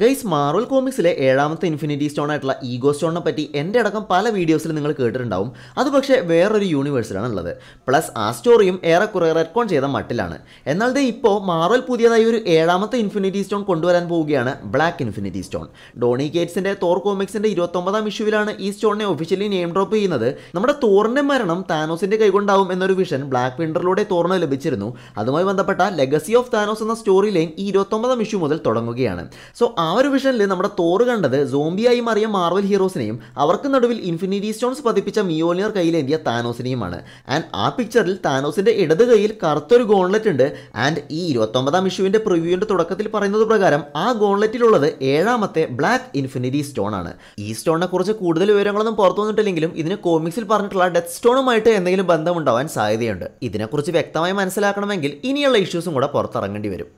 guys Marvel കോമിക്സിലെ ഏഴാമത്തെ infinity stone ആയിട്ടുള്ള ഈഗോ സ്റ്റോണിനെ പറ്റി എൻ്റെ അടക്കം പല വീഡിയോസിൽ നിങ്ങൾ കേട്ടിട്ടുണ്ടാവും അത് പക്ഷേ വേറൊരു യൂണിവേഴ്സിലാണ് ഉള്ളത് പ്ലസ് ആ സ്റ്റോറിയും ഏറെക്കുറെ റെക്കോൺ ചെയ്ത മട്ടിലാണ് എന്നാൽ ദേ ഇപ്പോൾ മാർവൽ പുതിയതായി ഒരു ഏഴാമത്തെ ഇൻഫിനിറ്റി സ്റ്റോൺ കൊണ്ടുവരാൻ പോവുകയാണ് ബ്ലാക്ക് ഇൻഫിനിറ്റി സ്റ്റോൺ ഡോണി ഗേറ്റ്സിൻ്റെ തോർ കോമിക്സിൻ്റെ ഇരുപത്തൊമ്പതാം ഇഷ്യൂവിലാണ് ഈ സ്റ്റോണിനെ ഒഫീഷ്യലി നെയിം ഡ്രോപ്പ് ചെയ്യുന്നത് നമ്മുടെ തോറിൻ്റെ മരണം താനോസിൻ്റെ കൈകൊണ്ടാവും എന്നൊരു വിഷൻ ബ്ലാക്ക് വിൻഡറിലൂടെ തോറിന് ലഭിച്ചിരുന്നു അതുമായി ബന്ധപ്പെട്ട ലെഗസി ഓഫ് താനോസ് എന്ന സ്റ്റോറി ലൈൻ ഈ ഇരുപത്തൊമ്പതാം ഇഷ്യൂ മുതൽ തുടങ്ങുകയാണ് സോ ആ ഒരു വിഷനിൽ നമ്മുടെ തോറ് കണ്ടത് സോംബിയായി മാറിയ മാർവൽ ഹീറോസിനെയും അവർക്ക് നടുവിൽ ഇൻഫിനിറ്റി സ്റ്റോൺസ് പതിപ്പിച്ച മിയോലിയർ കയ്യിലേന്തിയ താനോസിനെയുമാണ് ആൻഡ് ആ പിക്ചറിൽ താനോസിന്റെ ഇടത് കയ്യിൽ കറുത്തൊരു ഗോൺലെറ്റ് ഉണ്ട് ആൻഡ് ഈ ഇരുപത്തൊമ്പതാം ഇഷ്യൂവിന്റെ പ്രിവ്യൂവിന്റെ തുടക്കത്തിൽ പറയുന്നത് പ്രകാരം ആ ഗോൺലെറ്റിലുള്ളത് ഏഴാമത്തെ ബ്ലാക്ക് ഇൻഫിനിറ്റി സ്റ്റോൺ ആണ് ഈ സ്റ്റോണിനെ കുറിച്ച് കൂടുതൽ വിവരങ്ങളൊന്നും പുറത്തു വന്നിട്ടില്ലെങ്കിലും ഇതിന് കോമിക്സിൽ പറഞ്ഞിട്ടുള്ള ഡെത്ത് സ്റ്റോണുമായിട്ട് എന്തെങ്കിലും ബന്ധമുണ്ടാവാൻ സാധ്യതയുണ്ട് ഇതിനെക്കുറിച്ച് വ്യക്തമായി മനസ്സിലാക്കണമെങ്കിൽ ഇനിയുള്ള ഇഷ്യൂസും കൂടെ പുറത്തിറങ്ങേണ്ടി വരും